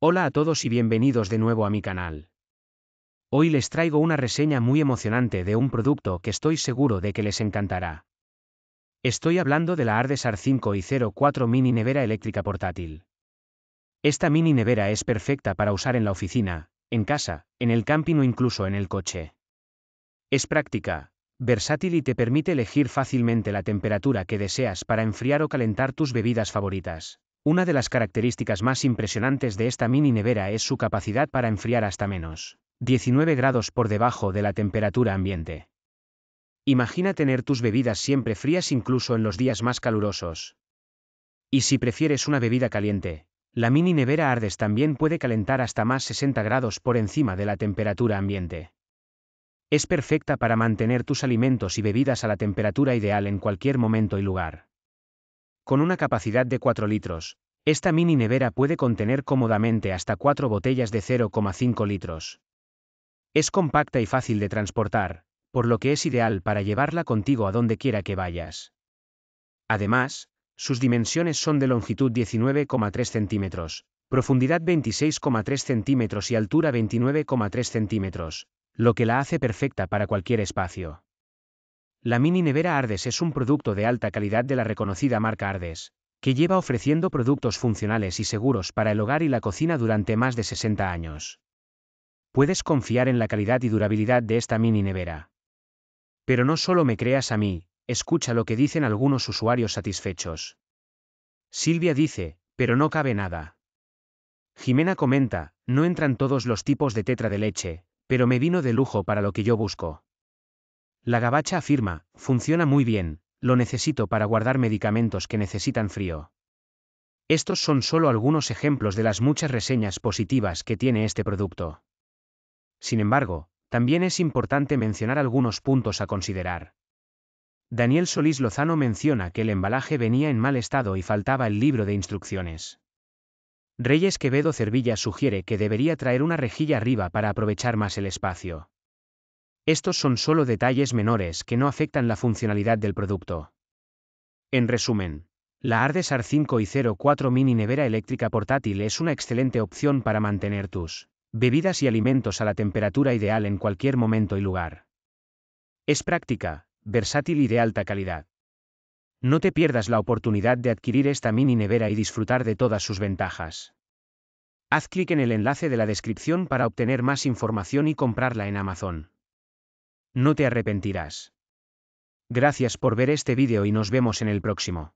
Hola a todos y bienvenidos de nuevo a mi canal. Hoy les traigo una reseña muy emocionante de un producto que estoy seguro de que les encantará. Estoy hablando de la Ardesar 5 y 04 mini nevera eléctrica portátil. Esta mini nevera es perfecta para usar en la oficina, en casa, en el camping o incluso en el coche. Es práctica, versátil y te permite elegir fácilmente la temperatura que deseas para enfriar o calentar tus bebidas favoritas. Una de las características más impresionantes de esta mini nevera es su capacidad para enfriar hasta menos 19 grados por debajo de la temperatura ambiente. Imagina tener tus bebidas siempre frías incluso en los días más calurosos. Y si prefieres una bebida caliente, la mini nevera Ardes también puede calentar hasta más 60 grados por encima de la temperatura ambiente. Es perfecta para mantener tus alimentos y bebidas a la temperatura ideal en cualquier momento y lugar. Con una capacidad de 4 litros, esta mini nevera puede contener cómodamente hasta 4 botellas de 0,5 litros. Es compacta y fácil de transportar, por lo que es ideal para llevarla contigo a donde quiera que vayas. Además, sus dimensiones son de longitud 19,3 centímetros, profundidad 26,3 centímetros y altura 29,3 centímetros, lo que la hace perfecta para cualquier espacio. La mini nevera Ardes es un producto de alta calidad de la reconocida marca Ardes, que lleva ofreciendo productos funcionales y seguros para el hogar y la cocina durante más de 60 años. Puedes confiar en la calidad y durabilidad de esta mini nevera. Pero no solo me creas a mí, escucha lo que dicen algunos usuarios satisfechos. Silvia dice, pero no cabe nada. Jimena comenta, no entran todos los tipos de tetra de leche, pero me vino de lujo para lo que yo busco. La gabacha afirma, funciona muy bien, lo necesito para guardar medicamentos que necesitan frío. Estos son solo algunos ejemplos de las muchas reseñas positivas que tiene este producto. Sin embargo, también es importante mencionar algunos puntos a considerar. Daniel Solís Lozano menciona que el embalaje venía en mal estado y faltaba el libro de instrucciones. Reyes Quevedo Cervilla sugiere que debería traer una rejilla arriba para aprovechar más el espacio. Estos son solo detalles menores que no afectan la funcionalidad del producto. En resumen, la Ardesar 5 y 04 mini nevera eléctrica portátil es una excelente opción para mantener tus bebidas y alimentos a la temperatura ideal en cualquier momento y lugar. Es práctica, versátil y de alta calidad. No te pierdas la oportunidad de adquirir esta mini nevera y disfrutar de todas sus ventajas. Haz clic en el enlace de la descripción para obtener más información y comprarla en Amazon. No te arrepentirás. Gracias por ver este vídeo y nos vemos en el próximo.